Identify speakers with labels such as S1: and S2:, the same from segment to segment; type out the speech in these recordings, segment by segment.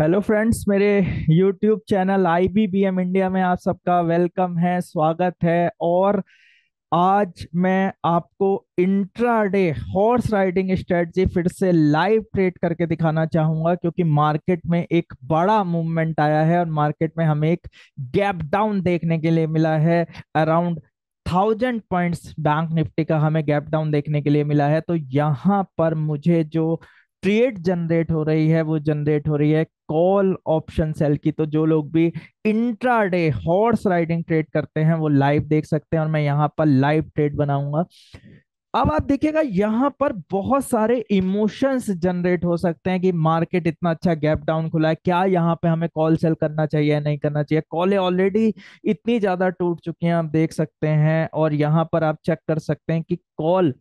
S1: Hello friends मेरे YouTube channel I B B M India में आप सबका वेलकम है स्वागत है और आज मैं आपको इंट्राडे हॉर्स राइडिंग स्ट्रेटजी फिर से लाइव ट्रेड करके दिखाना चाहूंगा क्योंकि मार्केट में एक बड़ा मूवमेंट आया है और मार्केट में हमें एक गैप डाउन देखने के लिए मिला है around thousand points bank nifty का हमें गैप डाउन देखने के लिए मिला है तो यहाँ पर मुझे जो ट्रेड जनरेट हो रही है वो जनरेट हो रही है कॉल ऑप्शन सेल की तो जो लोग भी intraday horse riding trade करते हैं वो लाइव देख सकते हैं और मैं यहाँ पर लाइव ट्रेड बनाऊंगा अब आप देखिएगा यहाँ पर बहुत सारे इमोशंस जनरेट हो सकते हैं कि मार्केट इतना अच्छा गैप डाउन खुला है क्या यहाँ पे हमें कॉल सेल करना चाहिए या नहीं करना चाहिए कॉलें ऑलरेडी इतनी ज्यादा टूट चुकी हैं आप देख सकते हैं और यहाँ पर आप चेक कर सकते हैं कि कॉल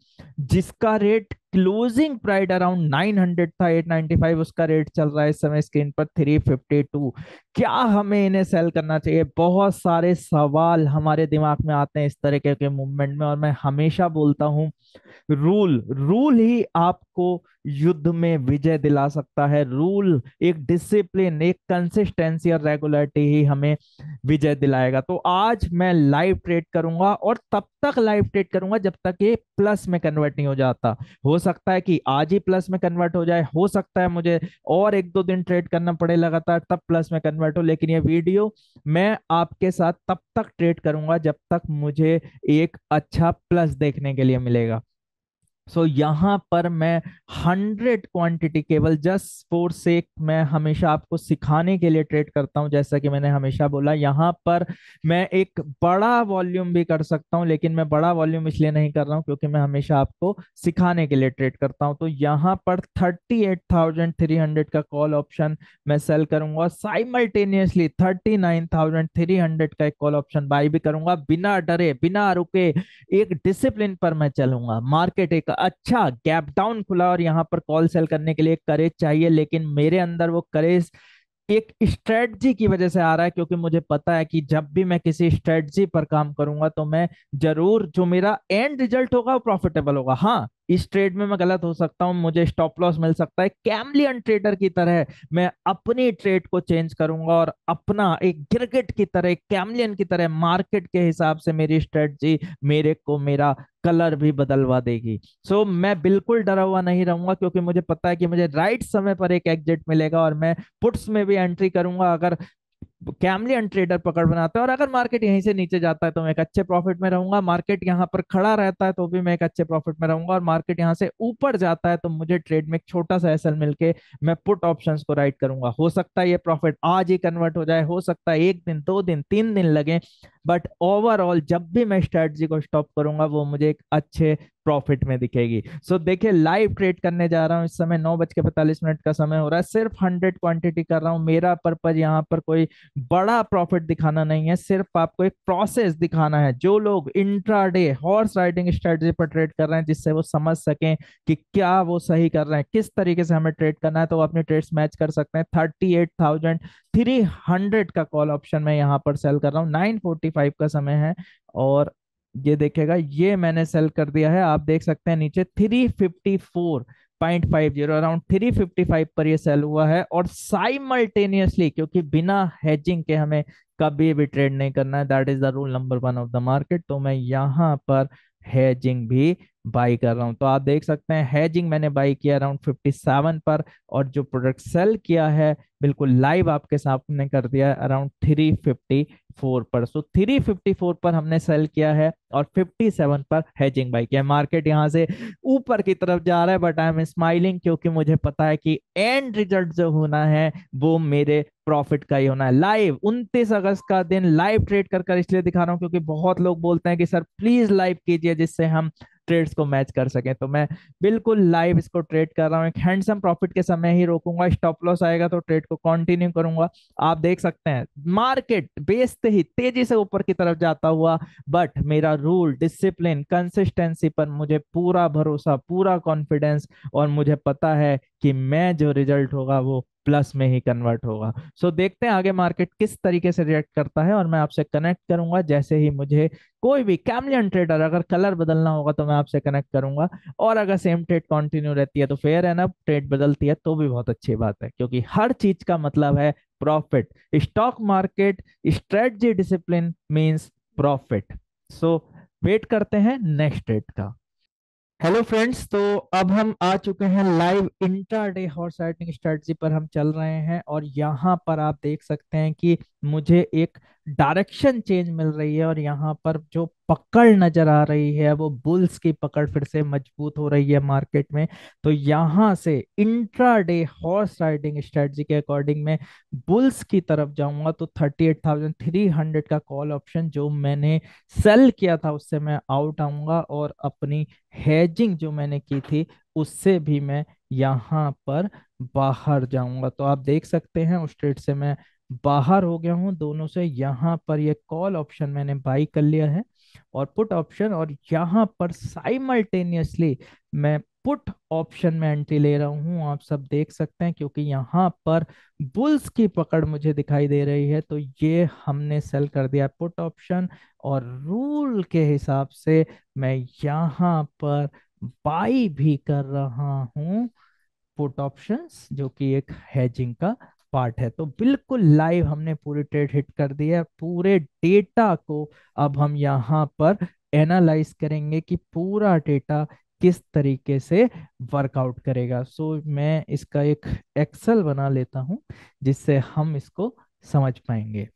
S1: जिसका रेट क्लोजिंग प्राइड अराउंड 900 था 895 उसका रेट चल रहा है इस समय स्क्रीन पर 352 क्या हमें इन्हें सेल करना चाहिए बहुत सारे सवाल हमारे दिमाग में आते हैं इस तरह के मूवमेंट में और मैं हमेशा बोलता हूं रूल रूल ही आप आपको युद्ध में विजय दिला सकता है रूल एक डिसिप्लिन एक कंसिस्टेंसी और रेगुलरिटी ही हमें विजय दिलाएगा तो आज मैं लाइव ट्रेड करूंगा और तब तक लाइव ट्रेड करूंगा जब तक ये प्लस में कन्वर्ट नहीं हो जाता हो सकता है कि आज ही प्लस में कन्वर्ट हो जाए हो सकता है मुझे और एक दो दिन ट्रेड करना पड़े लगातार तब प्लस में कन्वर्ट हो लेकिन ये वीडियो मैं आपके साथ तब तक ट्रेड करूंगा जब तक मुझे एक अच्छा प्लस देखने के लिए मिलेगा सो so, यहाँ पर मैं हंड्रेड क्वांटिटी केवल जस्ट फोर सेक मैं हमेशा आपको सिखाने के लिए ट्रेड करता हूँ जैसा कि मैंने हमेशा बोला यहाँ पर मैं एक बड़ा वॉल्यूम भी कर सकता हूँ लेकिन मैं बड़ा वॉल्यूम इसलिए नहीं कर रहा हूँ क्योंकि मैं हमेशा आपको सिखाने के लिए ट्रेड करता हूँ तो यहाँ पर thirty eight thousand three hundred का कॉल ऑप्शन मैं सेल करूंगा simultaneously thirty nine thousand three hundred का एक कॉल ऑप्शन बाई भी करूंगा बिना डरे बिना रुके एक डिसिप्लिन पर मैं चलूंगा मार्केट एक अच्छा गैप डाउन खुला और यहाँ पर कॉल सेल करने के लिए करेज चाहिए लेकिन मेरे अंदर वो करेज एक स्ट्रेटजी की वजह से आ रहा है क्योंकि मुझे पता है कि जब भी मैं किसी स्ट्रेटजी पर काम करूंगा तो मैं जरूर जो मेरा एंड रिजल्ट होगा वो प्रॉफिटेबल होगा हाँ इस ट्रेड में मैं गलत हो सकता हूं मुझे स्टॉप लॉस मिल सकता है कैमलियन ट्रेडर की तरह मैं अपनी ट्रेड को चेंज करूंगा और अपना एक गिरगिट की तरह कैमलियन की तरह मार्केट के हिसाब से मेरी स्ट्रेटजी मेरे को मेरा कलर भी बदलवा देगी सो so, मैं बिल्कुल डरा हुआ नहीं रहूंगा क्योंकि मुझे पता है कि मुझे राइट समय पर एक एग्जिट मिलेगा और मैं पुट्स में भी एंट्री करूंगा अगर कैमलियन ट्रेडर पकड़ बनाता है और अगर मार्केट यहीं से नीचे जाता है तो मैं एक अच्छे प्रॉफिट में रहूंगा मार्केट यहाँ पर खड़ा रहता है तो भी मैं एक अच्छे प्रॉफिट में रहूंगा और मार्केट यहाँ से ऊपर जाता है तो मुझे ट्रेड में एक छोटा सा एसल मिलके मैं पुट ऑप्शन को राइट करूंगा हो सकता है ये प्रॉफिट आज ही कन्वर्ट हो जाए हो सकता है एक दिन दो दिन तीन दिन लगे बट ओवरऑल जब भी मैं स्ट्रेटजी को स्टॉप करूंगा वो मुझे एक अच्छे प्रॉफिट में दिखेगी सो so, देखिए लाइव ट्रेड करने जा रहा हूँ इस समय नौ बज के पैंतालीस मिनट का समय हो रहा है सिर्फ हंड्रेड क्वांटिटी कर रहा हूँ मेरा पर्पज यहाँ पर कोई बड़ा प्रॉफिट दिखाना नहीं है सिर्फ आपको एक प्रोसेस दिखाना है जो लोग डे हॉर्स राइडिंग स्ट्रेटजी पर ट्रेड कर रहे हैं जिससे वो समझ सकें कि क्या वो सही कर रहे हैं किस तरीके से हमें ट्रेड करना है तो वो अपने ट्रेड्स मैच कर सकते हैं thirty eight thousand three hundred का कॉल ऑप्शन मैं यहाँ पर सेल कर रहा हूँ नाइन फोर्टी फाइव का समय है और ये देखेगा ये मैंने सेल कर दिया है आप देख सकते हैं नीचे three fifty four point five zero around three fifty five पर ये सेल हुआ है और साइमल्टेनियसली क्योंकि बिना हेजिंग के हमें कभी भी ट्रेड नहीं करना है that is the rule number one of the market तो मैं यहाँ पर हेजिंग भी बाई कर रहा हूं तो आप देख सकते हैं हैजिंग मैंने बाई किया अराउंड 57 पर और जो प्रोडक्ट सेल किया है बिल्कुल लाइव आपके सामने कर दिया अराउंड 354 पर सो so, 354 पर हमने सेल किया है और 57 पर हैजिंग बाई किया मार्केट यहाँ से ऊपर की तरफ जा रहा है बट आई एम स्माइलिंग क्योंकि मुझे पता है कि एंड रिजल्ट जो होना है वो मेरे प्रॉफिट का ही होना है लाइव 29 अगस्त का दिन लाइव ट्रेड कर कर इसलिए दिखा रहा हूँ क्योंकि बहुत लोग बोलते हैं कि सर प्लीज लाइव कीजिए जिससे हम ट्रेड्स को मैच कर सकें तो मैं बिल्कुल लाइव इसको ट्रेड कर रहा हूँ एक हैंडसम प्रॉफिट के समय ही रोकूंगा स्टॉप लॉस आएगा तो ट्रेड को कंटिन्यू करूंगा आप देख सकते हैं मार्केट बेचते ही तेजी से ऊपर की तरफ जाता हुआ बट मेरा रूल डिसिप्लिन कंसिस्टेंसी पर मुझे पूरा भरोसा पूरा कॉन्फिडेंस और मुझे पता है कि मैं जो रिजल्ट होगा वो प्लस में ही कन्वर्ट होगा सो so, देखते हैं आगे मार्केट किस तरीके से रिएक्ट करता है और मैं आपसे कनेक्ट करूंगा जैसे ही मुझे कोई भी कैमलियन ट्रेडर अगर कलर बदलना होगा तो मैं आपसे कनेक्ट करूंगा और अगर सेम ट्रेड कंटिन्यू रहती है तो फेयर है ना ट्रेड बदलती है तो भी बहुत अच्छी बात है क्योंकि हर चीज का मतलब है profit stock market strategy discipline means profit so wait करते हैं नेक्स्ट ट्रेड का हेलो फ्रेंड्स तो अब हम आ चुके हैं live intraday horse riding strategy पर हम चल रहे हैं और यहाँ पर आप देख सकते हैं कि मुझे एक डायरेक्शन चेंज मिल रही है और यहाँ पर जो पकड़ नजर आ रही है वो बुल्स की पकड़ फिर से मजबूत हो रही है मार्केट में तो यहाँ से intraday horse riding strategy के अकॉर्डिंग में बुल्स की तरफ जाऊंगा तो 38,300 का कॉल ऑप्शन जो मैंने सेल किया था उससे मैं आउट आऊंगा और अपनी हेजिंग जो मैंने की थी उससे भी मैं यहाँ पर बाहर जाऊंगा तो आप देख सकते हैं उस ट्रेड से मैं बाहर हो गया हूँ दोनों से यहाँ पर ये कॉल ऑप्शन मैंने बाई कर लिया है और पुट ऑप्शन और यहाँ पर साइमल्टेनियसली मैं पुट ऑप्शन में एंट्री ले रहा हूँ आप सब देख सकते हैं क्योंकि यहाँ पर बुल्स की पकड़ मुझे दिखाई दे रही है तो ये हमने सेल कर दिया पुट ऑप्शन और रूल के हिसाब से मैं यहाँ पर बाई भी कर रहा हूँ पुट ऑप्शंस जो कि एक हैजिंग का पार्ट है तो बिल्कुल लाइव हमने पूरी ट्रेड हिट कर दी है पूरे डेटा को अब हम यहाँ पर एनालाइज करेंगे कि पूरा डेटा किस तरीके से वर्कआउट करेगा सो so, मैं इसका एक एक्सेल बना लेता हूँ जिससे हम इसको समझ पाएंगे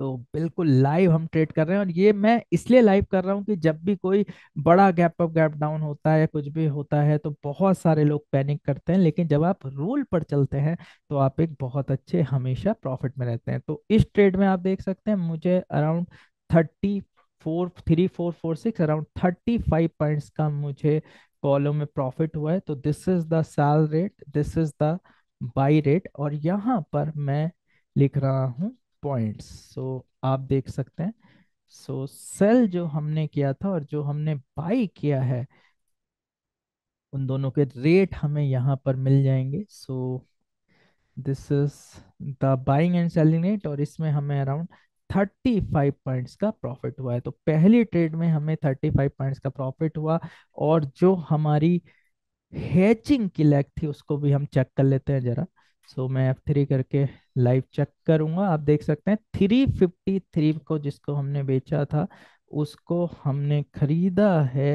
S1: तो बिल्कुल लाइव हम ट्रेड कर रहे हैं और ये मैं इसलिए लाइव कर रहा हूँ कि जब भी कोई बड़ा गैप अप गैप डाउन होता है कुछ भी होता है तो बहुत सारे लोग पैनिक करते हैं लेकिन जब आप रूल पर चलते हैं तो आप एक बहुत अच्छे हमेशा प्रॉफिट में रहते हैं तो इस ट्रेड में आप देख सकते हैं मुझे around thirty four three four four six around thirty five points का मुझे कॉलो में प्रॉफिट हुआ है तो this is the sell rate this is the buy rate और यहाँ पर मैं लिख रहा हूँ पॉइंट्स सो आप देख सकते हैं सो so, सेल जो हमने किया था और जो हमने बाई किया है उन दोनों के रेट हमें यहाँ पर मिल जाएंगे so this is the buying and selling rate और इसमें हमें अराउंड थर्टी फाइव पॉइंट्स का प्रॉफिट हुआ है तो पहली ट्रेड में हमें थर्टी फाइव पॉइंट्स का प्रॉफिट हुआ और जो हमारी हैचिंग की लैग थी उसको भी हम चेक कर लेते हैं जरा सो मैं एफ थ्री करके लाइव चेक करूंगा आप देख सकते हैं थ्री फिफ्टी थ्री को जिसको हमने बेचा था उसको हमने खरीदा है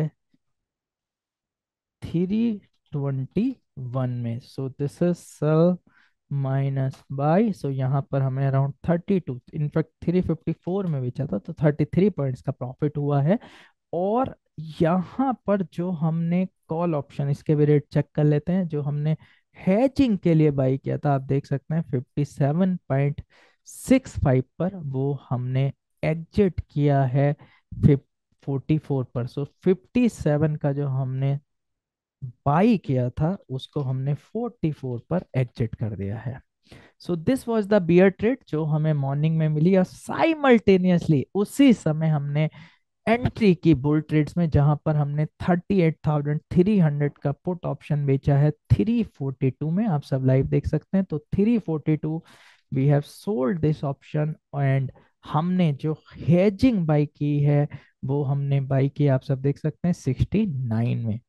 S1: थ्री ट्वेंटी वन में so this is sell minus buy so यहाँ पर हमें around thirty two in fact three fifty four में बेचा था तो थर्टी थ्री पॉइंट्स का प्रॉफिट हुआ है और यहाँ पर जो हमने कॉल ऑप्शन इसके भी रेट चेक कर लेते हैं जो हमने हैचिंग के लिए बाई किया था आप देख सकते हैं fifty seven point six five पर वो हमने एग्जिट किया है फोर्टी फोर पर सो फिफ्टी सेवन का जो हमने बाई किया था उसको हमने फोर्टी फोर पर एग्जिट कर दिया है so this was the bear trade जो हमें मॉर्निंग में मिली और साइमल्टेनियसली उसी समय हमने एंट्री की बुल ट्रेड्स में जहां पर हमने 38,300 का पुट ऑप्शन बेचा है 342 में आप सब लाइव देख सकते हैं तो 342 we have sold this option and हमने जो हेजिंग बाई की है वो हमने बाई की आप सब देख सकते हैं 69 में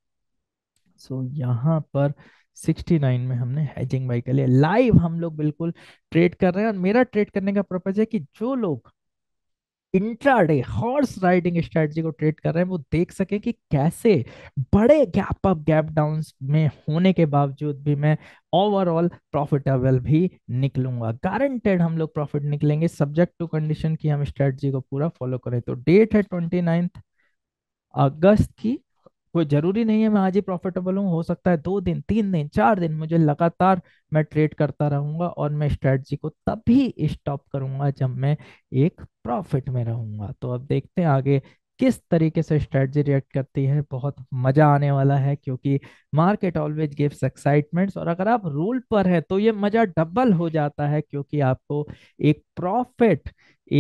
S1: सो so, यहाँ पर 69 में हमने हेजिंग बाई कर लिया लाइव हम लोग बिल्कुल ट्रेड कर रहे हैं और मेरा ट्रेड करने का पर्पज है कि जो लोग इंट्राडे हॉर्स राइडिंग स्ट्रेटजी को ट्रेड कर रहे हैं वो देख सके कि कैसे बड़े गैप अप गैप डाउन में होने के बावजूद भी मैं ओवरऑल प्रॉफिटेबल भी निकलूंगा गारंटेड हम लोग प्रॉफिट निकलेंगे सब्जेक्ट टू कंडीशन की हम स्ट्रेटजी को पूरा फॉलो करें तो डेट है ट्वेंटी अगस्त की वो जरूरी नहीं है मैं आज ही प्रॉफिटेबल हूँ हो सकता है दो दिन तीन दिन चार दिन मुझे लगातार मैं ट्रेड करता रहूंगा और मैं स्ट्रेटजी को तभी स्टॉप करूंगा जब मैं एक प्रॉफिट में रहूंगा तो अब देखते हैं आगे किस तरीके से स्ट्रेटजी रिएक्ट करती है बहुत मजा आने वाला है क्योंकि मार्केट ऑलवेज गिव्स एक्साइटमेंट्स और अगर आप रूल पर है तो ये मजा डबल हो जाता है क्योंकि आपको एक प्रॉफिट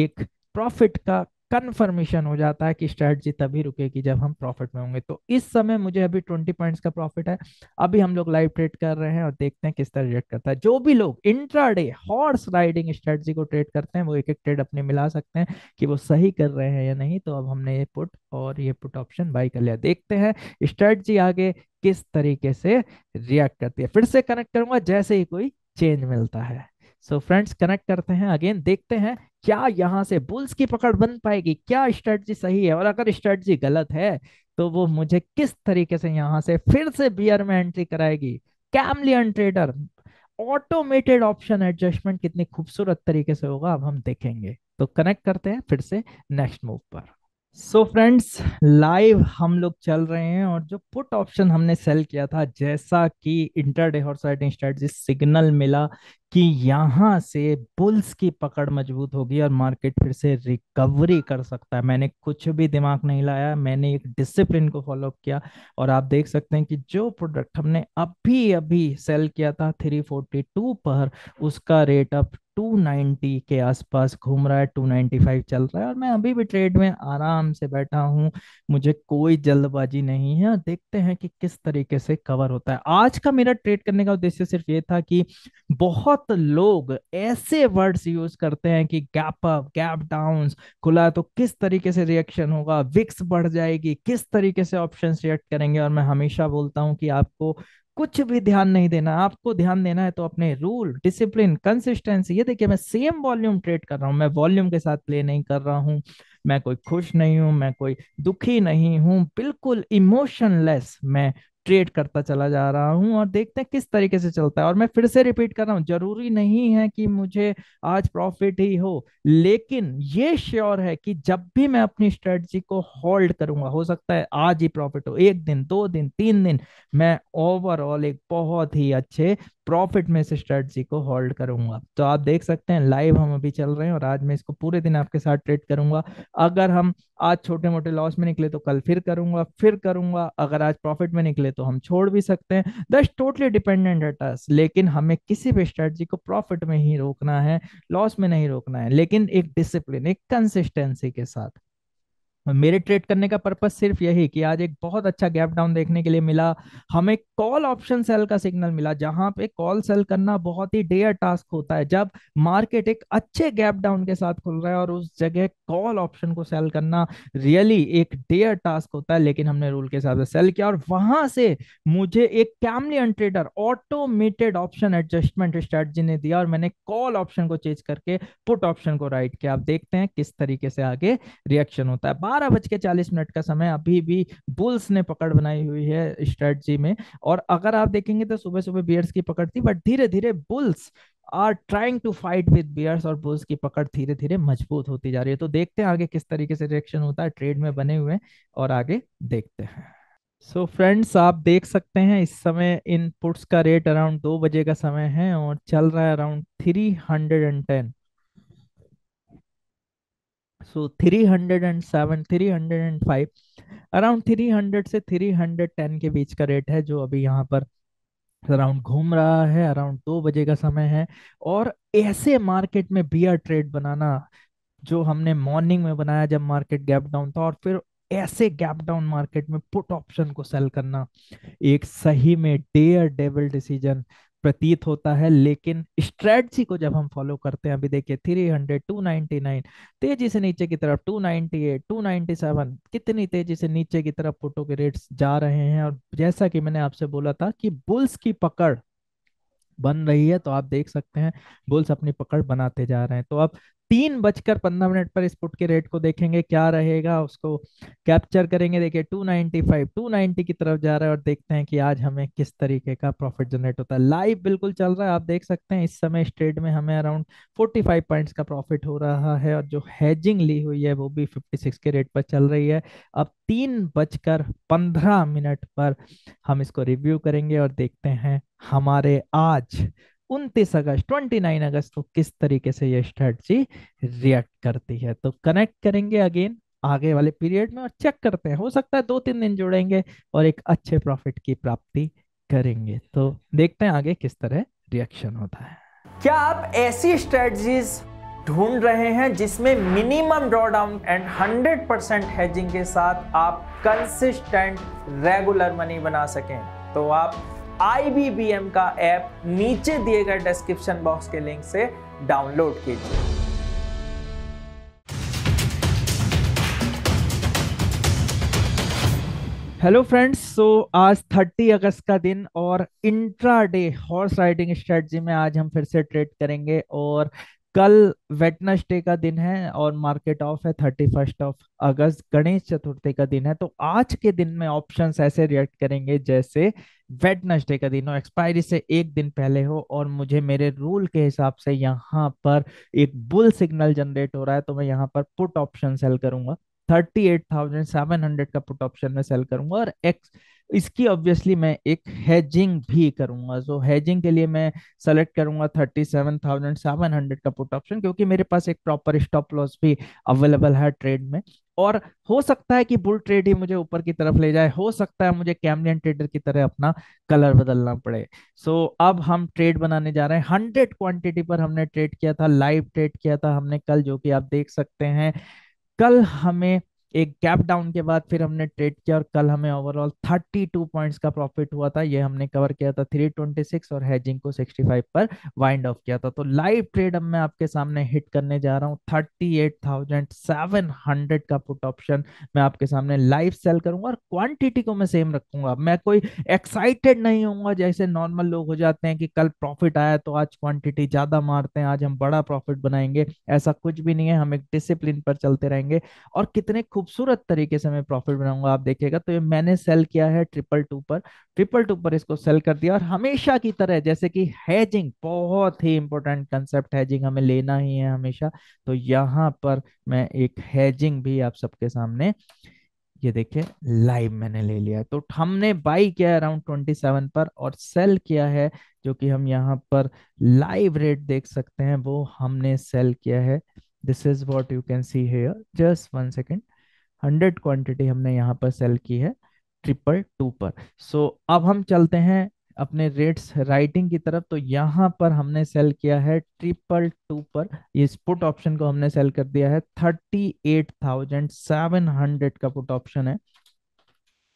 S1: एक प्रॉफिट का कन्फर्मेशन हो जाता है कि स्ट्रेटजी तभी रुकेगी जब हम प्रॉफिट में होंगे तो इस समय मुझे अभी ट्वेंटी पॉइंट्स का प्रॉफिट है अभी हम लोग लाइव ट्रेड कर रहे हैं और देखते हैं किस तरह रिएक्ट करता है जो भी लोग intraday horse riding strategy को ट्रेड करते हैं वो एक एक ट्रेड अपने मिला सकते हैं कि वो सही कर रहे हैं या नहीं तो अब हमने ये पुट और ये पुट ऑप्शन बाई कर लिया देखते हैं स्ट्रेटजी आगे किस तरीके से रिएक्ट करती है फिर से कनेक्ट करूंगा जैसे ही कोई चेंज मिलता है सो फ्रेंड्स कनेक्ट करते हैं अगेन देखते हैं क्या यहाँ से बुल्स की पकड़ बन पाएगी क्या स्ट्रेटजी सही है और अगर स्ट्रेटजी गलत है तो वो मुझे किस तरीके से यहाँ से फिर से बियर में एंट्री कराएगी chameleon trader automated option adjustment कितनी खूबसूरत तरीके से होगा अब हम देखेंगे तो कनेक्ट करते हैं फिर से नेक्स्ट मूव पर सो फ्रेंड्स लाइव हम लोग चल रहे हैं और जो पुट ऑप्शन हमने सेल किया था जैसा कि intraday horse riding strategy signal मिला कि यहाँ से बुल्स की पकड़ मजबूत होगी और मार्केट फिर से रिकवरी कर सकता है मैंने कुछ भी दिमाग नहीं लाया मैंने एक डिसिप्लिन को फॉलो किया और आप देख सकते हैं कि जो प्रोडक्ट हमने अभी अभी सेल किया था 342 पर उसका रेट अब 290 के आसपास घूम रहा है 295 चल रहा है और मैं अभी भी ट्रेड में आराम से बैठा हूँ मुझे कोई जल्दबाजी नहीं है और देखते हैं कि किस तरीके से कवर होता है आज का मेरा ट्रेड करने का उद्देश्य सिर्फ ये था कि बहुत बहुत लोग ऐसे वर्ड्स यूज करते हैं कि गैप अप गैप डाउन खुला तो किस तरीके से रिएक्शन होगा विक्स बढ़ जाएगी किस तरीके से ऑप्शन रिएक्ट करेंगे और मैं हमेशा बोलता हूँ कि आपको कुछ भी ध्यान नहीं देना आपको ध्यान देना है तो अपने रूल डिसिप्लिन कंसिस्टेंसी ये देखिए मैं सेम वॉल्यूम ट्रेड कर रहा हूँ मैं वॉल्यूम के साथ प्ले नहीं कर रहा हूँ मैं कोई खुश नहीं हूँ मैं कोई दुखी नहीं हूँ बिल्कुल इमोशनलेस मैं ट्रेड करता चला जा रहा हूँ और देखते हैं किस तरीके से चलता है और मैं फिर से रिपीट कर रहा हूँ जरूरी नहीं है कि मुझे आज प्रॉफिट ही हो लेकिन ये श्योर है कि जब भी मैं अपनी स्ट्रेटजी को होल्ड करूंगा हो सकता है आज ही प्रॉफिट हो एक दिन दो दिन तीन दिन मैं ओवरऑल एक बहुत ही अच्छे प्रॉफिट में से स्ट्रेटजी को होल्ड करूंगा तो आप देख सकते हैं लाइव हम अभी चल रहे हैं और आज मैं इसको पूरे दिन आपके साथ ट्रेड करूंगा अगर हम आज छोटे मोटे लॉस में निकले तो कल फिर करूंगा फिर करूंगा अगर आज प्रॉफिट में निकले तो हम छोड़ भी सकते हैं दस टोटली डिपेंडेंट एट अस लेकिन हमें किसी भी स्ट्रेटजी को प्रॉफिट में ही रोकना है लॉस में नहीं रोकना है लेकिन एक डिसिप्लिन एक कंसिस्टेंसी के साथ मेरे ट्रेड करने का पर्पज सिर्फ यही कि आज एक बहुत अच्छा गैप डाउन देखने के लिए मिला हमें कॉल ऑप्शन सेल का सिग्नल मिला जहां पे कॉल सेल करना बहुत ही डेयर टास्क होता है जब मार्केट एक अच्छे गैप डाउन के साथ खुल रहा है और उस जगह कॉल ऑप्शन को सेल करना रियली एक डेयर टास्क होता है लेकिन हमने रूल के हिसाब से सेल किया और वहां से मुझे एक chameleon trader automated option adjustment strategy ने दिया और मैंने कॉल ऑप्शन को चेंज करके पुट ऑप्शन को राइट किया आप देखते हैं किस तरीके से आगे रिएक्शन होता है बारह बज के चालीस मिनट का समय अभी भी बुल्स ने पकड़ बनाई हुई है स्ट्रेटजी में और अगर आप देखेंगे तो सुबह सुबह बियर्स की पकड़ थी बट धीरे धीरे bulls are trying to fight with bears और बुल्स की पकड़ धीरे धीरे मजबूत होती जा रही है तो देखते हैं आगे किस तरीके से रिएक्शन होता है ट्रेड में बने हुए और आगे देखते हैं सो so फ्रेंड्स आप देख सकते हैं इस समय इनपुट्स का रेट अराउंड दो बजे का समय है और चल रहा है around three hundred and ten so 307 305 अराउंड 300 से 310 के बीच का रेट है जो अभी यहाँ पर अराउंड घूम रहा है अराउंड दो बजे का समय है और ऐसे मार्केट में बियर ट्रेड बनाना जो हमने मॉर्निंग में बनाया जब मार्केट गैप डाउन था और फिर ऐसे गैप डाउन मार्केट में पुट ऑप्शन को सेल करना एक सही में डेयर डेबल डिसीजन प्रतीत होता है लेकिन स्ट्रेटजी को जब हम फॉलो करते हैं अभी देखिए 300 299 तेजी से नीचे की तरफ 298 297 कितनी तेजी से नीचे की तरफ फोटो के रेट्स जा रहे हैं और जैसा कि मैंने आपसे बोला था कि बुल्स की पकड़ बन रही है तो आप देख सकते हैं बुल्स अपनी पकड़ बनाते जा रहे हैं तो अब तीन बजकर पंद्रह मिनट पर इस पुट के रेट को देखेंगे क्या रहेगा उसको कैप्चर करेंगे देखिए 295 290 की तरफ जा रहा है और देखते हैं कि आज हमें किस तरीके का प्रॉफिट जनरेट होता है लाइव बिल्कुल चल रहा है आप देख सकते हैं इस समय इस ट्रेड में हमें अराउंड 45 पॉइंट्स का प्रॉफिट हो रहा है और जो हैजिंग ली हुई है वो भी सिक्स के रेट पर चल रही है अब तीन बजकर पंद्रह मिनट पर हम इसको रिव्यू करेंगे और देखते हैं हमारे आज उनतीस अगस्त ट्वेंटी नाइन अगस्त को किस तरीके से ये स्ट्रेटजी रिएक्ट करती है तो कनेक्ट करेंगे अगेन आगे वाले पीरियड में और चेक करते हैं हो सकता है दो तीन दिन जुड़ेंगे और एक अच्छे प्रॉफिट की प्राप्ति करेंगे तो देखते हैं आगे किस तरह रिएक्शन होता है क्या आप ऐसी स्ट्रेटजीज ढूंढ रहे हैं जिसमें minimum drawdown and 100 percent hedging के साथ आप कंसिस्टेंट रेगुलर मनी बना सकें तो आप आईबीबीएम का ऐप नीचे दिए गए डिस्क्रिप्शन बॉक्स के लिंक से डाउनलोड कीजिए हेलो फ्रेंड्स सो आज 30 अगस्त का दिन और intraday horse riding strategy में आज हम फिर से ट्रेड करेंगे और कल वेटनसडे का दिन है और मार्केट ऑफ है thirty first of August Ganesh Chaturthi का दिन है तो आज के दिन में ऑप्शंस ऐसे रिएक्ट करेंगे जैसे वेटनसडे का दिन हो एक्सपायरी से एक दिन पहले हो और मुझे मेरे रूल के हिसाब से यहाँ पर एक बुल सिग्नल जनरेट हो रहा है तो मैं यहाँ पर पुट ऑप्शन सेल करूंगा thirty eight thousand seven hundred का पुट ऑप्शन में सेल करूंगा और एक्स इसकी ऑब्वियसली मैं एक हैजिंग भी करूंगा सो so, हैजिंग के लिए मैं सेलेक्ट करूंगा thirty seven thousand seven hundred का पुट ऑप्शन क्योंकि मेरे पास एक प्रॉपर स्टॉप लॉस भी अवेलेबल है ट्रेड में और हो सकता है कि बुल ट्रेड ही मुझे ऊपर की तरफ ले जाए हो सकता है मुझे कैमलियन ट्रेडर की तरह अपना कलर बदलना पड़े सो so, अब हम ट्रेड बनाने जा रहे हैं हंड्रेड क्वांटिटी पर हमने ट्रेड किया था लाइव ट्रेड किया था हमने कल जो कि आप देख सकते हैं कल हमें एक गैप डाउन के बाद फिर हमने ट्रेड किया और कल हमें ओवरऑल 32 पॉइंट्स का प्रॉफिट हुआ था ये हमने कवर किया था 326 और हैजिंग को 65 पर वाइंड ऑफ किया था तो लाइव ट्रेड अब मैं आपके सामने हिट करने जा रहा हूँ 38,700 का पुट ऑप्शन मैं आपके सामने लाइव सेल करूंगा और क्वांटिटी को मैं सेम रखूंगा मैं कोई एक्साइटेड नहीं हूँ जैसे नॉर्मल लोग हो जाते हैं कि कल प्रॉफिट आया तो आज क्वांटिटी ज्यादा मारते हैं आज हम बड़ा प्रॉफिट बनाएंगे ऐसा कुछ भी नहीं है हम एक डिसिप्लिन पर चलते रहेंगे और कितने खूब खूबसूरत तरीके से मैं प्रॉफिट बनाऊंगा आप देखिएगा तो ये मैंने सेल किया है ट्रिपल टू पर ट्रिपल टू पर इसको सेल कर दिया और हमेशा की तरह जैसे कि हैजिंग बहुत ही इंपॉर्टेंट कंसेप्ट हैजिंग हमें लेना ही है हमेशा तो यहाँ पर मैं एक हैजिंग भी आप सबके सामने ये देखिए लाइव मैंने ले लिया तो हमने बाई किया है अराउंड ट्वेंटी सेवन पर और सेल किया है जो कि हम यहाँ पर लाइव रेट देख सकते हैं वो हमने सेल किया है this is what you can see here just one second hundred quantity हमने यहाँ पर सेल की है ट्रिपल टू पर सो so, अब हम चलते हैं अपने रेट्स राइटिंग की तरफ तो यहाँ पर हमने सेल किया है ट्रिपल टू पर इस पुट ऑप्शन को हमने सेल कर दिया है thirty eight thousand seven hundred का पुट ऑप्शन है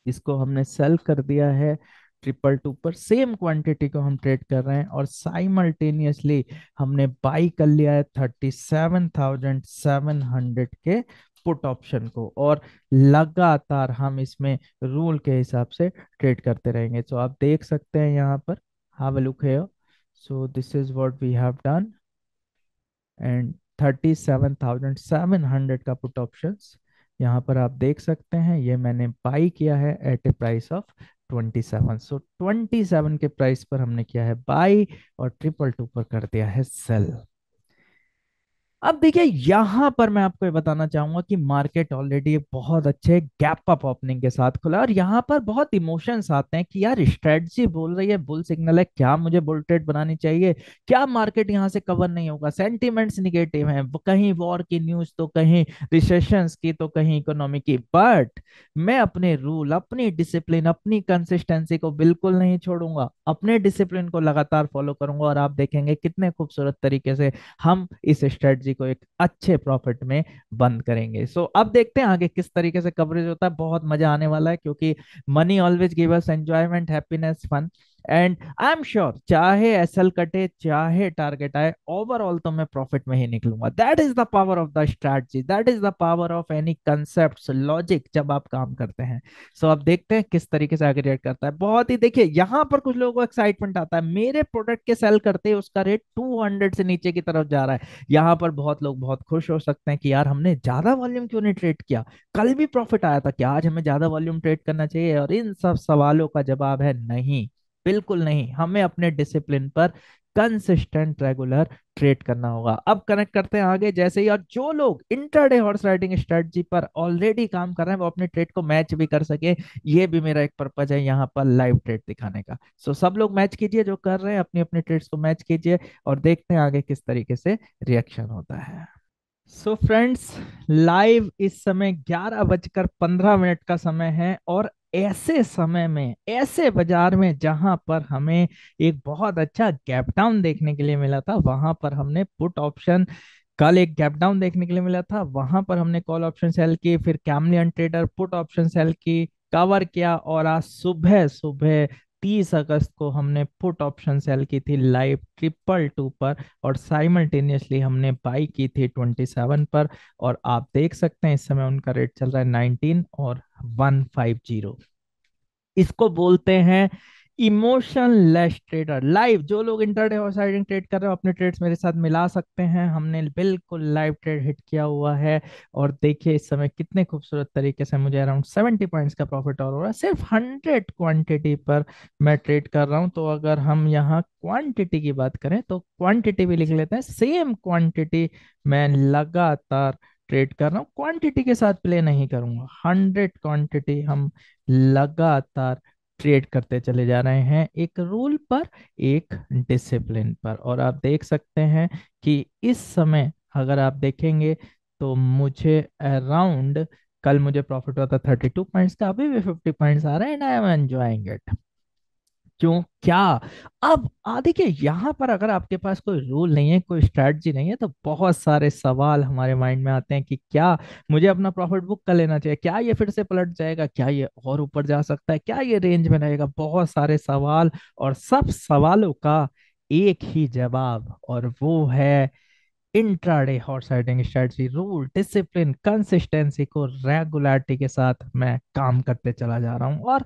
S1: इसको हमने सेल कर दिया है ट्रिपल टू पर सेम क्वांटिटी को हम ट्रेड कर रहे हैं और साइमल्टेनियसली हमने बाई कर लिया है thirty seven thousand seven hundred के पुट ऑप्शन को और लगातार हम इसमें रूल के हिसाब से ट्रेड करते रहेंगे सो तो so, आप देख सकते हैं यहाँ पर हाव अ लुक है so this is what we have done and thirty seven thousand seven hundred का पुट ऑप्शन यहाँ पर आप देख सकते हैं ये मैंने बाई किया है at a price of twenty seven so twenty seven के प्राइस पर हमने किया है बाई और ट्रिपल टू पर कर दिया है सेल अब देखिए यहां पर मैं आपको ये बताना चाहूंगा कि मार्केट ऑलरेडी बहुत अच्छे गैप अप ओपनिंग के साथ खुला और यहाँ पर बहुत इमोशंस आते हैं कि यार स्ट्रेटजी बोल रही है बुल सिग्नल है क्या मुझे बुल ट्रेड बनानी चाहिए क्या मार्केट यहाँ से कवर नहीं होगा सेंटिमेंट्स निगेटिव है कहीं वॉर की न्यूज तो कहीं रिसेशन की तो कहीं इकोनॉमी की बट मैं अपने रूल अपनी डिसिप्लिन अपनी कंसिस्टेंसी को बिल्कुल नहीं छोड़ूंगा अपने डिसिप्लिन को लगातार फॉलो करूंगा और आप देखेंगे कितने खूबसूरत तरीके से हम इस स्ट्रेटजी जी को एक अच्छे प्रॉफिट में बंद करेंगे सो so, अब देखते हैं आगे किस तरीके से कवरेज होता है बहुत मजा आने वाला है क्योंकि money always give us enjoyment happiness fun and I am sure चाहे एस एल कटे चाहे टारगेट आए ओवरऑल तो मैं प्रॉफिट में ही निकलूंगा that is the power of the strategy that is the power of any concept logic जब आप काम करते हैं सो so, आप देखते हैं किस तरीके से आगे रेट करता है बहुत ही देखिए यहाँ पर कुछ लोगों को एक्साइटमेंट आता है मेरे प्रोडक्ट के सेल करते उसका रेट टू हंड्रेड से नीचे की तरफ जा रहा है यहाँ पर बहुत लोग बहुत खुश हो सकते हैं कि यार हमने ज्यादा वॉल्यूम क्यों नहीं ट्रेड किया कल भी प्रॉफिट आया था क्या आज हमें ज्यादा वॉल्यूम ट्रेड करना चाहिए और इन सब सवालों का जवाब है नहीं बिल्कुल नहीं हमें अपने डिसिप्लिन पर कंसिस्टेंट रेगुलर ट्रेड करना होगा अब कनेक्ट करते हैं आगे जैसे ही और जो लोग इंटरडे हॉर्स राइडिंग स्ट्रेटजी पर ऑलरेडी काम कर रहे हैं वो अपने ट्रेड को मैच भी कर सके ये भी मेरा एक पर्पज है यहाँ पर लाइव ट्रेड दिखाने का सो सब लोग मैच कीजिए जो कर रहे हैं अपनी अपने ट्रेड्स को मैच कीजिए और देखते हैं आगे किस तरीके से रिएक्शन होता है सो फ्रेंड्स लाइव इस समय ग्यारह बजकर पंद्रह मिनट का समय है और ऐसे समय में ऐसे बाजार में जहां पर हमें एक बहुत अच्छा गैप डाउन देखने के लिए मिला था वहां पर हमने पुट ऑप्शन कल एक गैप डाउन देखने के लिए मिला था वहां पर हमने कॉल ऑप्शन सेल की फिर chameleon trader put option sell की कवर किया और आज सुबह सुबह 30 अगस्त को हमने पुट ऑप्शन सेल की थी लाइव ट्रिपल टू पर और साइमल्टेनियसली हमने बाई की थी ट्वेंटी सेवन पर और आप देख सकते हैं इस समय उनका रेट चल रहा है नाइनटीन और वन फाइव जीरो इसको बोलते हैं इमोशन लेस ट्रेडर लाइव जो लोग इंटरडे और साइडिंग ट्रेड कर रहे हो अपने ट्रेड्स मेरे साथ मिला सकते हैं हमने बिल्कुल लाइव ट्रेड हिट किया हुआ है और देखिए इस समय कितने खूबसूरत तरीके से मुझे अराउंड सेवेंटी पॉइंट्स का प्रॉफिट और हो रहा है सिर्फ हंड्रेड क्वांटिटी पर मैं ट्रेड कर रहा हूँ तो अगर हम यहाँ क्वांटिटी की बात करें तो क्वांटिटी भी लिख लेते हैं सेम क्वांटिटी मैं लगातार ट्रेड कर रहा हूँ क्वांटिटी के साथ प्ले नहीं करूंगा हंड्रेड क्वांटिटी हम लगातार ट्रेड करते चले जा रहे हैं एक रूल पर एक डिसिप्लिन पर और आप देख सकते हैं कि इस समय अगर आप देखेंगे तो मुझे अराउंड कल मुझे प्रॉफिट हुआ था थर्टी टू पॉइंट्स का अभी भी फिफ्टी पॉइंट्स आ रहे हैं and I am enjoying it क्यों क्या अब आ देखिए यहाँ पर अगर आपके पास कोई रूल नहीं है कोई स्ट्रैटी नहीं है तो बहुत सारे सवाल हमारे माइंड में आते हैं कि क्या मुझे अपना प्रॉफिट बुक कर लेना चाहिए क्या ये फिर से पलट जाएगा क्या ये और ऊपर जा सकता है क्या ये रेंज में रहेगा बहुत सारे सवाल और सब सवालों का एक ही जवाब और वो है intraday horse riding strategy rule discipline consistency को रेगुलरिटी के साथ मैं काम करते चला जा रहा हूँ और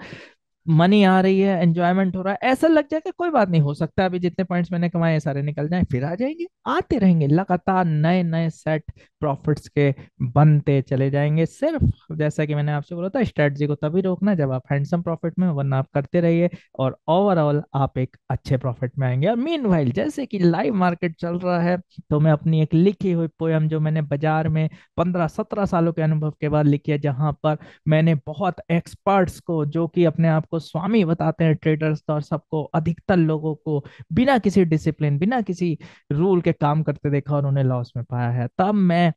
S1: मनी आ रही है एंजॉयमेंट हो रहा है ऐसा लग जाएगा कोई बात नहीं हो सकता अभी जितने पॉइंट्स मैंने कमाए सारे निकल जाए फिर आ जाएंगे आते रहेंगे लगातार नए नए सेट प्रॉफिट्स के बनते चले जाएंगे सिर्फ जैसा कि मैंने आपसे बोला था स्ट्रेटजी को तभी रोकना जब आप हैंडसम प्रॉफिट में वरना आप करते रहिए और ओवरऑल आप एक अच्छे प्रॉफिट में आएंगे और मीन जैसे कि लाइव मार्केट चल रहा है तो मैं अपनी एक लिखी हुई पोयम जो मैंने बाजार में पंद्रह सत्रह सालों के अनुभव के बाद लिखी है जहां पर मैंने बहुत एक्सपर्ट्स को जो कि अपने आप को स्वामी बताते हैं ट्रेडर्स का तो और सबको अधिकतर लोगों को बिना किसी डिसिप्लिन बिना किसी रूल के काम करते देखा और उन्हें लॉस में पाया है तब मैं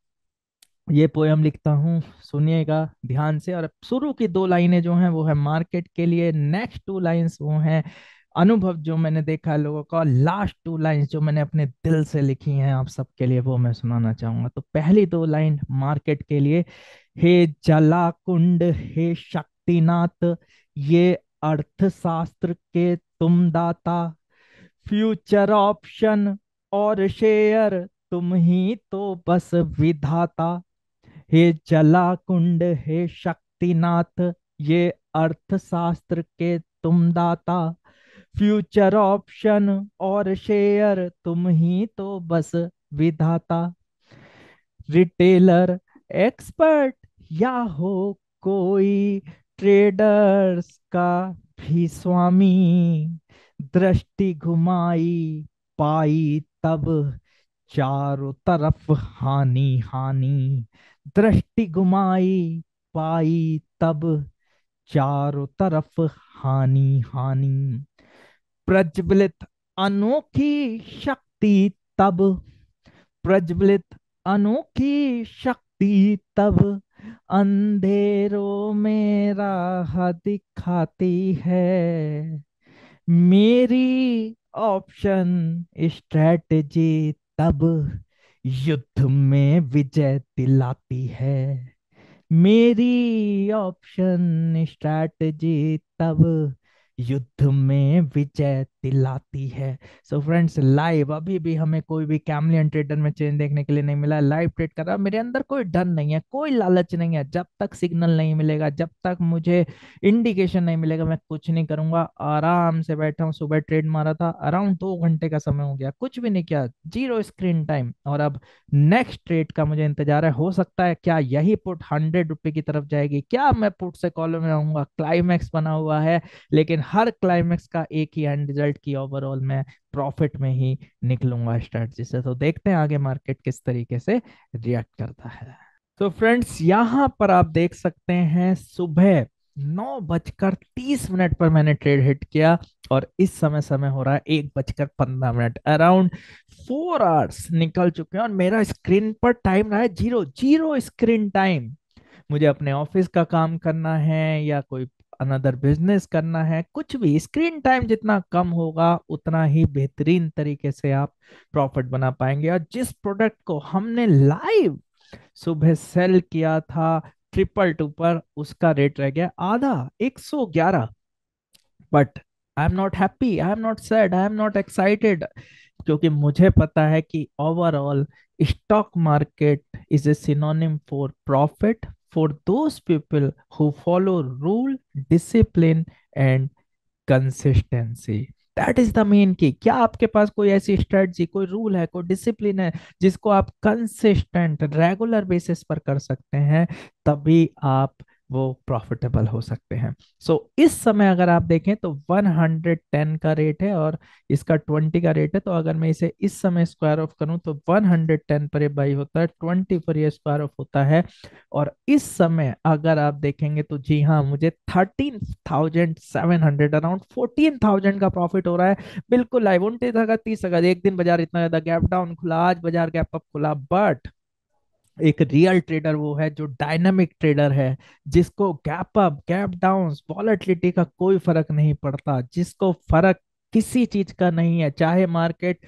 S1: ये पोएम लिखता हूँ सुनिएगा ध्यान से और शुरू की दो लाइनें जो हैं वो है मार्केट के लिए नेक्स्ट टू लाइंस वो हैं अनुभव जो मैंने देखा है लोगों का लास्ट टू लाइंस जो मैंने अपने दिल से लिखी हैं आप सबके लिए वो मैं सुनाना चाहूंगा तो पहली दो लाइन मार्केट के लिए हे जला कुंड हे शक्तिनाथ ये अर्थशास्त्र के तुम दाता फ्यूचर ऑप्शन और शेयर तुम ही तो बस विधाता हे जला कुंड हे शक्तिनाथ ये अर्थशास्त्र के तुम दाता फ्यूचर ऑप्शन और शेयर तुम ही तो बस विधाता रिटेलर एक्सपर्ट या हो कोई ट्रेडर्स का भी स्वामी दृष्टि घुमाई पाई तब चारों तरफ हानि हानि दृष्टि घुमाई पाई तब चारों तरफ हानि हानि प्रज्वलित अनोखी शक्ति तब प्रज्वलित अनोखी शक्ति तब अंधेरों में राह दिखाती है मेरी ऑप्शन स्ट्रेटजी तब युद्ध में विजय दिलाती है मेरी ऑप्शन स्ट्रेटजी तब युद्ध में विजय दिलाती है सो फ्रेंड्स लाइव अभी भी हमें कोई भी कैमलियन ट्रेडर में चेंज देखने के लिए नहीं मिला लाइव ट्रेड कर रहा मेरे अंदर कोई डर नहीं है कोई लालच नहीं है जब तक सिग्नल नहीं मिलेगा जब तक मुझे इंडिकेशन नहीं मिलेगा मैं कुछ नहीं करूंगा आराम से बैठा हूँ सुबह ट्रेड मारा था अराउंड दो घंटे का समय हो गया कुछ भी नहीं किया जीरो स्क्रीन टाइम और अब नेक्स्ट ट्रेड का मुझे इंतजार है हो सकता है क्या यही पुट हंड्रेड रुपए की तरफ जाएगी क्या मैं पुट से कॉलो में आऊंगा क्लाइमैक्स बना हुआ है लेकिन हर क्लाइमेक्स का एक ही एंड रिजल्ट की ओवरऑल मैं प्रॉफिट में ही निकलूंगा स्ट्रेटजी से तो देखते हैं आगे मार्केट किस तरीके से रिएक्ट करता है तो फ्रेंड्स यहाँ पर आप देख सकते हैं सुबह नौ बजकर तीस मिनट पर मैंने ट्रेड हिट किया और इस समय समय हो रहा है एक बजकर पंद्रह मिनट अराउंड फोर आवर्स निकल चुके हैं और मेरा स्क्रीन पर टाइम रहा है जीरो जीरो स्क्रीन टाइम मुझे अपने ऑफिस का काम करना है या कोई अनदर बिजनेस करना है कुछ भी स्क्रीन टाइम जितना कम होगा उतना ही बेहतरीन तरीके से आप प्रॉफिट बना पाएंगे और जिस प्रोडक्ट को हमने लाइव सुबह सेल किया था ट्रिपल टू पर उसका रेट रह गया आधा 111 but I am not happy I am not sad I am not excited क्योंकि मुझे पता है कि overall stock market is a synonym for profit for those people who follow rule, discipline and consistency. That is the main key क्या आपके पास कोई ऐसी strategy कोई रूल है कोई डिसिप्लिन है जिसको आप कंसिस्टेंट रेगुलर बेसिस पर कर सकते हैं तभी आप वो प्रॉफिटेबल हो सकते हैं सो so, इस समय अगर आप देखें तो 110 का रेट है और इसका 20 का रेट है तो अगर मैं इसे इस समय स्क्वायर ऑफ करूं तो 110 पर ये बाई होता है 20 पर ये स्क्वायर ऑफ होता है और इस समय अगर आप देखेंगे तो जी हाँ मुझे 13,700 अराउंड 14,000 का प्रॉफिट हो रहा है बिल्कुल लाइव वोट अगर तीस अगर एक दिन बाजार इतना ज्यादा गैप डाउन खुला आज बाजार गैप अप खुला बट एक रियल ट्रेडर वो है जो डायनामिक ट्रेडर है जिसको gap up gap down volatility का कोई फर्क नहीं पड़ता जिसको फर्क किसी चीज का नहीं है चाहे मार्केट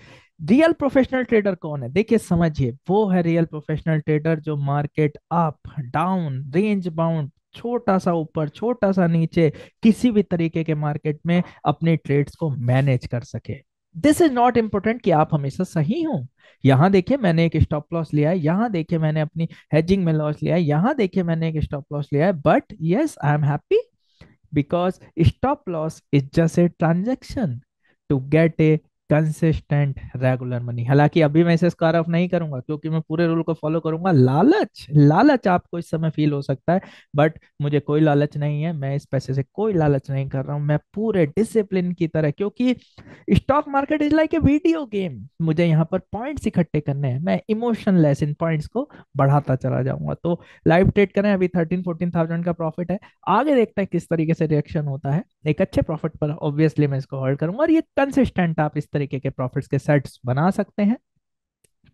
S1: रियल प्रोफेशनल ट्रेडर कौन है देखिए समझिए वो है रियल प्रोफेशनल ट्रेडर जो market up down range bound छोटा सा ऊपर छोटा सा नीचे किसी भी तरीके के मार्केट में अपने ट्रेड्स को मैनेज कर सके दिस इज नॉट इम्पोर्टेंट कि आप हमेशा सही हो यहाँ देखिए मैंने एक स्टॉप लॉस लिया है यहाँ देखिए मैंने अपनी हेजिंग में लॉस लिया है यहाँ देखिए मैंने एक स्टॉप लॉस लिया है but yes I am happy because stop loss is just a transaction to get a consistent regular money हालांकि अभी मैं इसे स्कार ऑफ नहीं करूंगा क्योंकि मैं पूरे रूल को फॉलो करूंगा लालच लालच आपको इस समय फील हो सकता है बट मुझे कोई लालच नहीं है मैं इस पैसे से कोई लालच नहीं कर रहा हूं मैं पूरे डिसिप्लिन की तरह क्योंकि stock market is like a video game मुझे यहाँ पर पॉइंट्स इकट्ठे करने हैं मैं इमोशन लेस इन पॉइंट्स को बढ़ाता चला जाऊंगा तो लाइव ट्रेड करें अभी थर्टीन फोर्टीन का प्रॉफिट है आगे देखते हैं किस तरीके से रिएक्शन होता है एक अच्छे प्रॉफिट पर ऑब्वियसली मैं इसको होल्ड करूंगा और ये कंसिस्टेंट आप इस तरीके के प्रॉफिट्स के सेट्स बना सकते हैं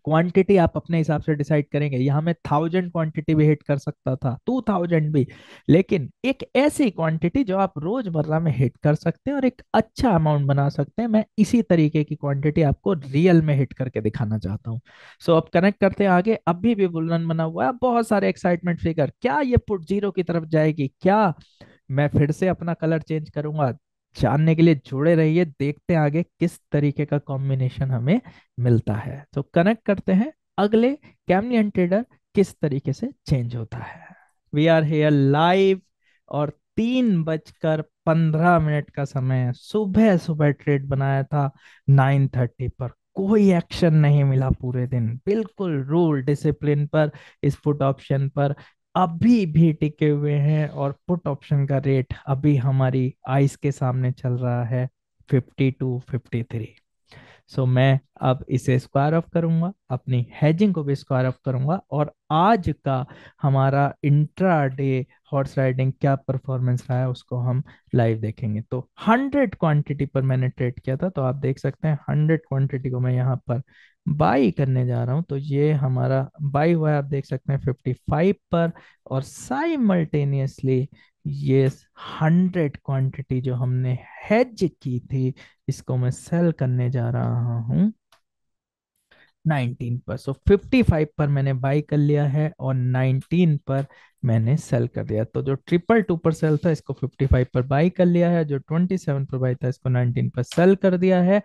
S1: क्वांटिटी आप अपने हिसाब से डिसाइड करेंगे यहाँ मैं थाउजेंड क्वांटिटी भी हिट कर सकता था टू थाउजेंड भी लेकिन एक ऐसी क्वांटिटी जो आप रोजमर्रा में हिट कर सकते हैं और एक अच्छा अमाउंट बना सकते हैं मैं इसी तरीके की क्वांटिटी आपको रियल में हिट करके दिखाना चाहता हूँ सो so, अब कनेक्ट करते हैं आगे अभी भी बुलन बना हुआ है बहुत सारे एक्साइटमेंट फिगर क्या ये पुट जीरो की तरफ जाएगी क्या मैं फिर से अपना कलर चेंज करूंगा जानने के लिए जुड़े रहिए देखते हैं आगे किस तरीके का कॉम्बिनेशन हमें मिलता है तो कनेक्ट करते हैं अगले कैमलियन ट्रेडर किस तरीके से चेंज होता है वी आर हेयर लाइव और तीन बजकर पंद्रह मिनट का समय सुबह सुबह ट्रेड बनाया था नाइन थर्टी पर कोई एक्शन नहीं मिला पूरे दिन बिल्कुल रूल डिसिप्लिन पर इस फुट ऑप्शन पर अभी भी टिके हुए हैं और पुट ऑप्शन का रेट अभी हमारी आइस के सामने चल रहा है fifty two fifty three so मैं अब इसे स्क्वायर ऑफ करूंगा अपनी हैजिंग को भी स्क्वायर ऑफ करूंगा और आज का हमारा इंट्रा डे हॉर्स राइडिंग क्या परफॉर्मेंस रहा है उसको हम लाइव देखेंगे तो हंड्रेड क्वांटिटी पर मैंने ट्रेड किया था तो आप देख सकते हैं हंड्रेड क्वांटिटी को मैं यहाँ पर बाई करने जा रहा हूं तो ये हमारा बाई हुआ है आप देख सकते हैं 55 पर और साइमल्टेनियसली ये 100 क्वांटिटी जो हमने हेज की थी इसको मैं सेल करने जा रहा हूं 19 पर सो so, 55 पर मैंने बाई कर लिया है और 19 पर मैंने सेल कर दिया तो जो ट्रिपल टू पर सेल था इसको 55 पर बाई कर लिया है जो 27 पर बाई था इसको 19 पर सेल कर दिया है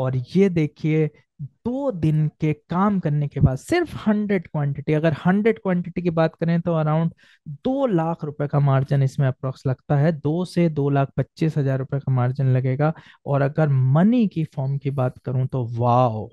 S1: और ये देखिए दो दिन के काम करने के बाद सिर्फ हंड्रेड क्वांटिटी अगर हंड्रेड क्वांटिटी की बात करें तो अराउंड दो लाख रुपए का मार्जिन इसमें अप्रोक्स लगता है दो से दो लाख पच्चीस हजार रुपए का मार्जिन लगेगा और अगर मनी की फॉर्म की बात करूं तो वाओ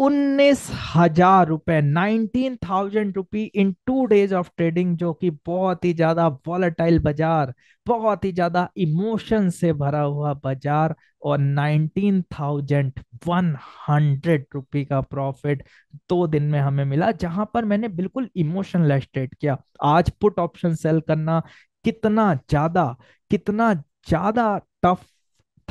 S1: उन्नीस हजार रुपए nineteen thousand rupee in two days of trading जो कि बहुत ही ज्यादा वॉलेटाइल बाजार बहुत ही ज्यादा इमोशन से भरा हुआ बाजार और nineteen thousand one hundred rupee का प्रॉफिट दो दिन में हमें मिला जहां पर मैंने बिल्कुल लेस ट्रेड किया आज पुट ऑप्शन सेल करना कितना ज्यादा कितना ज्यादा टफ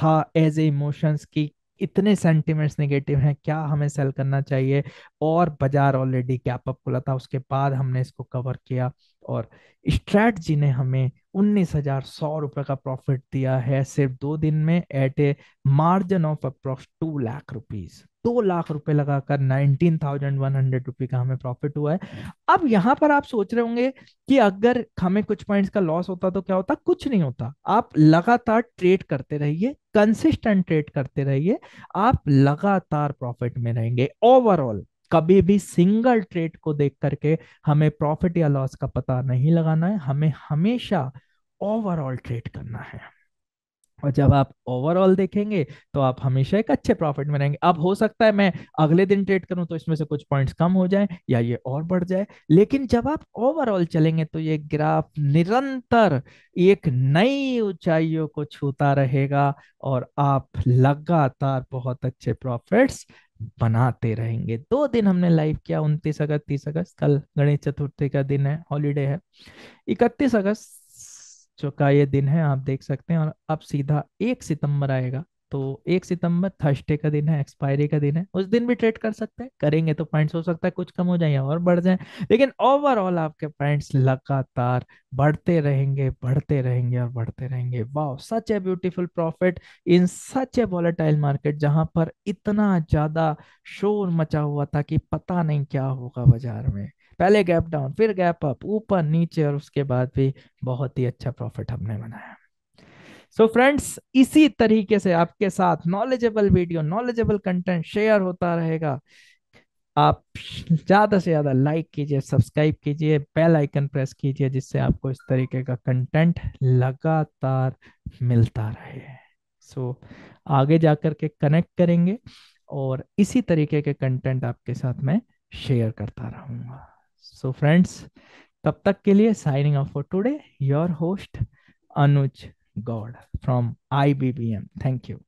S1: था एज ए इमोशंस की इतने सेंटीमेंट्स नेगेटिव हैं क्या हमें सेल करना चाहिए और बाजार ऑलरेडी गैप अप खुला था उसके बाद हमने इसको कवर किया और स्ट्रैटजी ने हमें उन्नीस हजार सौ रुपए का प्रॉफिट दिया है सिर्फ दो दिन में at a margin of approx two lakh rupees दो लाख रुपए लगाकर nineteen thousand one hundred rupee का हमें प्रॉफिट हुआ है अब यहाँ पर आप सोच रहे होंगे कि अगर हमें कुछ पॉइंट्स का लॉस होता तो क्या होता कुछ नहीं होता आप लगातार ट्रेड करते रहिए कंसिस्टेंट ट्रेड करते रहिए आप लगातार प्रॉफिट में रहेंगे ओवरऑल कभी भी सिंगल ट्रेड को देख करके हमें प्रॉफिट या लॉस का पता नहीं लगाना है हमें हमेशा ओवरऑल ट्रेड करना है और जब आप ओवरऑल देखेंगे तो आप हमेशा एक अच्छे प्रॉफिट में रहेंगे अब हो सकता है मैं अगले दिन ट्रेड करूं तो इसमें से कुछ पॉइंट्स कम हो जाए या ये और बढ़ जाए लेकिन जब आप ओवरऑल चलेंगे तो ये ग्राफ निरंतर एक नई ऊंचाइयों को छूता रहेगा और आप लगातार बहुत अच्छे प्रॉफिट्स बनाते रहेंगे दो दिन हमने लाइव किया उनतीस अगस्त तीस अगस्त कल गणेश चतुर्थी का दिन है हॉलीडे है इकतीस अगस्त जो का ये दिन है आप देख सकते हैं और अब सीधा एक सितंबर आएगा तो एक सितंबर थर्सडे का दिन है एक्सपायरी का दिन है उस दिन भी ट्रेड कर सकते हैं करेंगे तो पॉइंट्स हो सकता है कुछ कम हो जाए और बढ़ जाए लेकिन ओवरऑल आपके पॉइंट्स लगातार बढ़ते रहेंगे बढ़ते रहेंगे और बढ़ते रहेंगे वाह सच a beautiful profit in such a volatile market जहां पर इतना ज्यादा शोर मचा हुआ था कि पता नहीं क्या होगा बाजार में पहले गैप डाउन फिर गैप अप ऊपर नीचे और उसके बाद भी बहुत ही अच्छा प्रॉफिट हमने बनाया सो so फ्रेंड्स इसी तरीके से आपके साथ knowledgeable video knowledgeable content share होता रहेगा आप ज़्यादा से ज़्यादा लाइक कीजिए सब्सक्राइब कीजिए बेल आइकन प्रेस कीजिए जिससे आपको इस तरीके का कंटेंट लगातार मिलता रहे सो so, आगे जा कर के कनेक्ट करेंगे और इसी तरीके के कंटेंट आपके साथ मैं शेयर करता रहूंगा सो फ्रेंड्स तब तक के लिए signing off for today your host Anuj God from IBBM. Thank you.